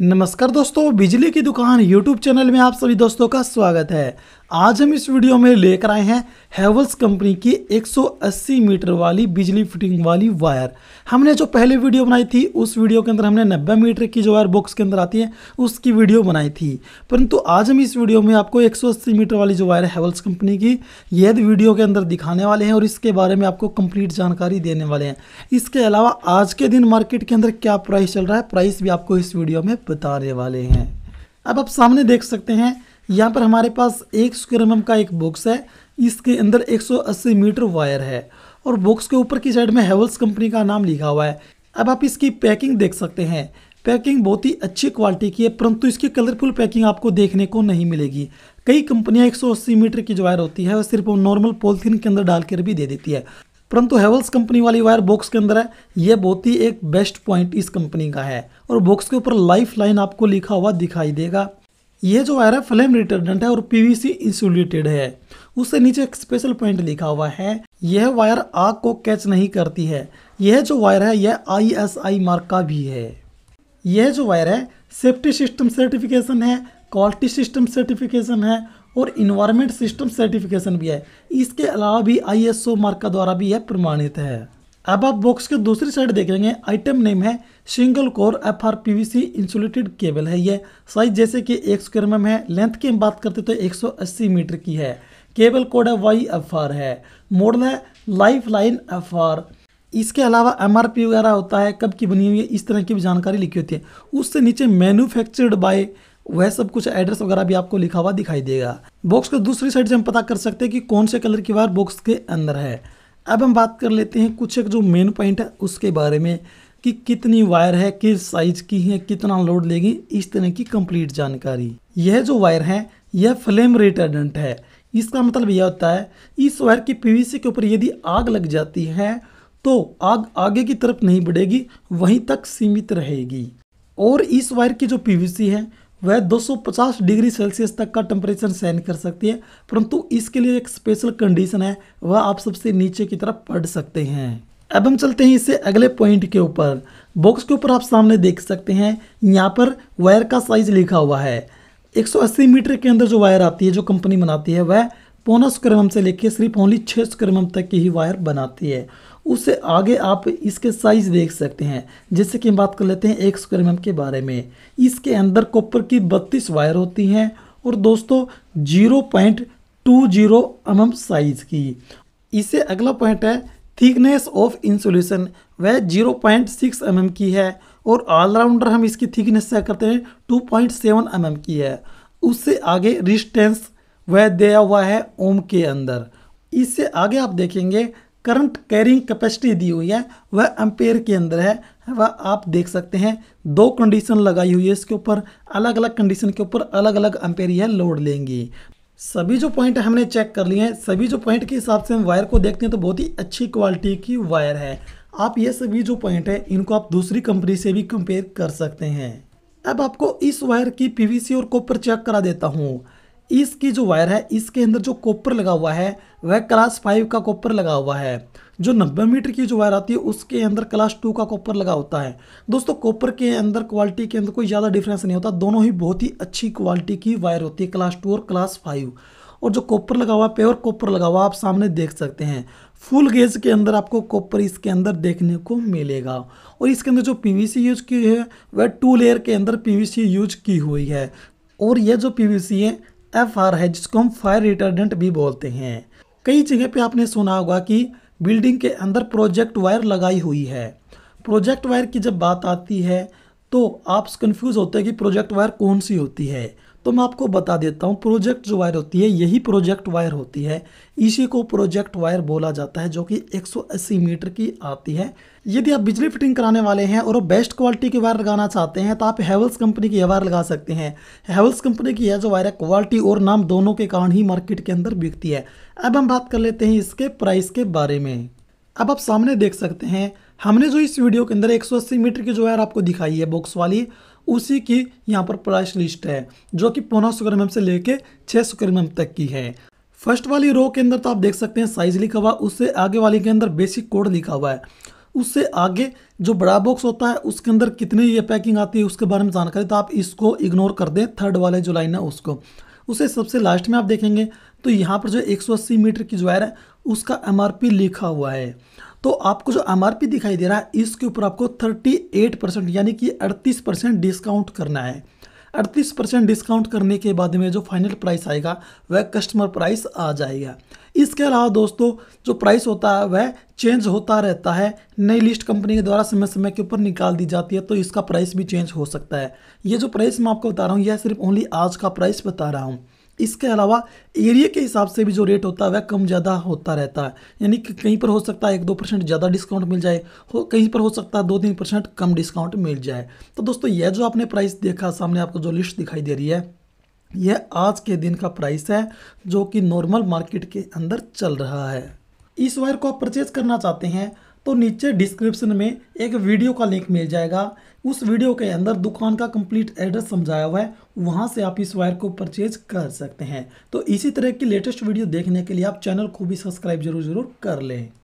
नमस्कार दोस्तों बिजली की दुकान YouTube चैनल में आप सभी दोस्तों का स्वागत है आज हम इस वीडियो में लेकर आए हैं हेवल्स कंपनी की 180 मीटर वाली बिजली फिटिंग वाली वायर हमने जो पहले वीडियो बनाई थी उस वीडियो के अंदर हमने 90 मीटर की जो वायर बॉक्स के अंदर आती है उसकी वीडियो बनाई थी परंतु आज हम इस वीडियो में आपको 180 मीटर वाली जो वायर हैवल्स कंपनी की यह वीडियो के अंदर दिखाने वाले हैं और इसके बारे में आपको कंप्लीट जानकारी देने वाले हैं इसके अलावा आज के दिन मार्केट के अंदर क्या प्राइस चल रहा है प्राइस भी आपको इस वीडियो में बताने वाले हैं अब आप सामने देख सकते हैं यहाँ पर हमारे पास एक स्क्वेयर एम mm का एक बॉक्स है इसके अंदर 180 मीटर वायर है और बॉक्स के ऊपर की साइड में हेवल्स कंपनी का नाम लिखा हुआ है अब आप इसकी पैकिंग देख सकते हैं पैकिंग बहुत ही अच्छी क्वालिटी की है परंतु इसकी कलरफुल पैकिंग आपको देखने को नहीं मिलेगी कई कंपनियां 180 मीटर की जो वायर होती है वो सिर्फ नॉर्मल पॉलीथीन के अंदर डालकर भी दे देती है परंतु हेवल्स कंपनी वाली वायर बॉक्स के अंदर है ये बहुत ही एक बेस्ट पॉइंट इस कंपनी का है और बॉक्स के ऊपर लाइफ लाइन आपको लिखा हुआ दिखाई देगा ये जो वायर है फ्लेम रिटर्डेंट है और पीवीसी इंसुलेटेड है उससे नीचे एक स्पेशल पॉइंट लिखा हुआ है यह वायर आग को कैच नहीं करती है यह जो वायर है यह आई मार्क का भी है यह जो वायर है सेफ्टी सिस्टम सर्टिफिकेशन है क्वालिटी सिस्टम सर्टिफिकेशन है और इन्वायरमेंट सिस्टम सर्टिफिकेशन भी है इसके अलावा भी आई एस मार्का द्वारा भी यह प्रमाणित है अब आप बॉक्स के दूसरी साइड देखेंगे आइटम नेम है single core F R P V C insulated cable है ये साइज जैसे कि एक स्क्वायर एम है लेंथ की हम बात करते तो 180 मीटर की है केबल कोड है वाई एफ आर है मॉडल है लाइफ लाइन एफ आर इसके अलावा एम आर पी वगैरह होता है कब की बनी हुई है इस तरह की भी जानकारी लिखी होती है उससे नीचे मैन्युफैक्चर्ड बाय वह सब कुछ एड्रेस वगैरह भी आपको लिखा हुआ दिखाई देगा बॉक्स के दूसरी साइड से हम पता कर सकते हैं कि कौन से कलर की वायर बॉक्स के अंदर है अब हम बात कर लेते हैं कुछ एक जो मेन पॉइंट है उसके बारे में कि कितनी वायर है किस साइज की है कितना लोड लेगी इस तरह की कंप्लीट जानकारी यह जो वायर है यह फ्लेम रिटर्डेंट है इसका मतलब यह होता है इस वायर की पीवीसी के ऊपर यदि आग लग जाती है तो आग आगे की तरफ नहीं बढ़ेगी वहीं तक सीमित रहेगी और इस वायर की जो पीवीसी है वह 250 डिग्री सेल्सियस तक का टेम्परेचर सहन कर सकती है परंतु इसके लिए एक स्पेशल कंडीशन है वह आप सबसे नीचे की तरफ पढ़ सकते हैं अब हम चलते हैं इसे अगले पॉइंट के ऊपर बॉक्स के ऊपर आप सामने देख सकते हैं यहाँ पर वायर का साइज लिखा हुआ है 180 मीटर के अंदर जो वायर आती है जो कंपनी बनाती है वह पौना स्क्रमम से लेकर सिर्फ ओनली छः स्क्रमम तक की ही वायर बनाती है उससे आगे आप इसके साइज़ देख सकते हैं जैसे कि हम बात कर लेते हैं एक स्क्वायर एम के बारे में इसके अंदर कॉपर की बत्तीस वायर होती हैं और दोस्तों zero point two zero M size की इसे अगला पॉइंट है थिकनेस ऑफ इंसुलेशन वह जीरो पॉइंट सिक्स एम की है और ऑलराउंडर हम इसकी थिकनेस चेक करते हैं टू पॉइंट सेवन एम की है उससे आगे रिस्टेंस वह दिया हुआ है ओम के अंदर इससे आगे आप देखेंगे करंट कैरिंग कैपेसिटी दी हुई है वह एम्पेयर के अंदर है वह आप देख सकते हैं दो कंडीशन लगाई हुई है इसके ऊपर अलग अलग कंडीशन के ऊपर अलग अलग एम्पेयर यह लोड लेंगी सभी जो पॉइंट हमने चेक कर लिए हैं सभी जो पॉइंट के हिसाब से हम वायर को देखते हैं तो बहुत ही अच्छी क्वालिटी की वायर है आप ये सभी जो पॉइंट है इनको आप दूसरी कंपनी से भी कंपेयर कर सकते हैं अब आपको इस वायर की पीवीसी और कॉपर चेक करा देता हूँ इसकी जो वायर है इसके अंदर जो कॉपर लगा हुआ है वह क्लास फाइव का कॉपर लगा हुआ है जो नब्बे मीटर की जो वायर आती है उसके अंदर क्लास टू का कॉपर लगा होता है दोस्तों कॉपर के अंदर क्वालिटी के अंदर कोई ज़्यादा डिफरेंस नहीं होता दोनों ही बहुत ही अच्छी क्वालिटी की वायर होती है क्लास टू और क्लास फाइव और जो कॉपर लगा हुआ प्योर कॉपर लगा हुआ आप सामने देख सकते हैं फुल गेज के अंदर आपको कॉपर इसके अंदर देखने को मिलेगा और इसके अंदर जो पीवीसी यूज की है वह टू लेयर के अंदर पीवीसी यूज की हुई है और यह जो पीवीसी है एफ आर है जिसको हम फायर रिटर्डेंट भी बोलते हैं कई जगह पे आपने सुना होगा कि बिल्डिंग के अंदर प्रोजेक्ट वायर लगाई हुई है प्रोजेक्ट वायर की जब बात आती है तो आप कन्फ्यूज़ होते हैं कि प्रोजेक्ट वायर कौन सी होती है तो मैं आपको बता देता हूँ प्रोजेक्ट जो वायर होती है यही प्रोजेक्ट वायर होती है इसी को प्रोजेक्ट वायर बोला जाता है जो कि 180 मीटर की आती है यदि आप बिजली फिटिंग कराने वाले हैं और बेस्ट क्वालिटी की वायर लगाना चाहते हैं तो आप हेवल्स कंपनी की वायर लगा सकते हैं हेवल्स कंपनी की यह जो वायर है क्वालिटी और नाम दोनों के कारण ही मार्केट के अंदर बिकती है अब हम बात कर लेते हैं इसके प्राइस के बारे में अब आप सामने देख सकते हैं हमने जो इस वीडियो के अंदर 180 मीटर की जो वायर आपको दिखाई है बॉक्स वाली उसी की यहाँ पर प्राइस लिस्ट है जो कि पौना सौ ग्राम से लेके छः सौ ग्राम तक की है फर्स्ट वाली रो के अंदर तो आप देख सकते हैं साइज लिखा हुआ उससे आगे वाली के अंदर बेसिक कोड लिखा हुआ है उससे आगे जो बड़ा बॉक्स होता है उसके अंदर कितनी ये पैकिंग आती है उसके बारे में जानकारी तो आप इसको इग्नोर कर दें थर्ड वाले जो लाइन है उसको उसे सबसे लास्ट में आप देखेंगे तो यहाँ पर जो 180 मीटर की ज्वायर है उसका एमआरपी लिखा हुआ है तो आपको जो एम दिखाई दे रहा है इसके ऊपर आपको 38 परसेंट यानी कि 38 परसेंट डिस्काउंट करना है 38 परसेंट डिस्काउंट करने के बाद में जो फाइनल प्राइस आएगा वह कस्टमर प्राइस आ जाएगा इसके अलावा दोस्तों जो प्राइस होता है वह चेंज होता रहता है नई लिस्ट कंपनी के द्वारा समय समय के ऊपर निकाल दी जाती है तो इसका प्राइस भी चेंज हो सकता है ये जो प्राइस मैं आपको बता रहा हूँ यह सिर्फ ओनली आज का प्राइस बता रहा हूँ इसके अलावा एरिया के हिसाब से भी जो रेट होता है वह कम ज़्यादा होता रहता है यानी कि कहीं पर हो सकता है एक दो परसेंट ज़्यादा डिस्काउंट मिल जाए हो कहीं पर हो सकता है दो तीन परसेंट कम डिस्काउंट मिल जाए तो दोस्तों यह जो आपने प्राइस देखा सामने आपको जो लिस्ट दिखाई दे रही है यह आज के दिन का प्राइस है जो कि नॉर्मल मार्केट के अंदर चल रहा है इस वायर को आप परचेज करना चाहते हैं तो नीचे डिस्क्रिप्शन में एक वीडियो का लिंक मिल जाएगा उस वीडियो के अंदर दुकान का कंप्लीट एड्रेस समझाया हुआ है वहां से आप इस वायर को परचेज कर सकते हैं तो इसी तरह की लेटेस्ट वीडियो देखने के लिए आप चैनल को भी सब्सक्राइब जरूर जरूर कर लें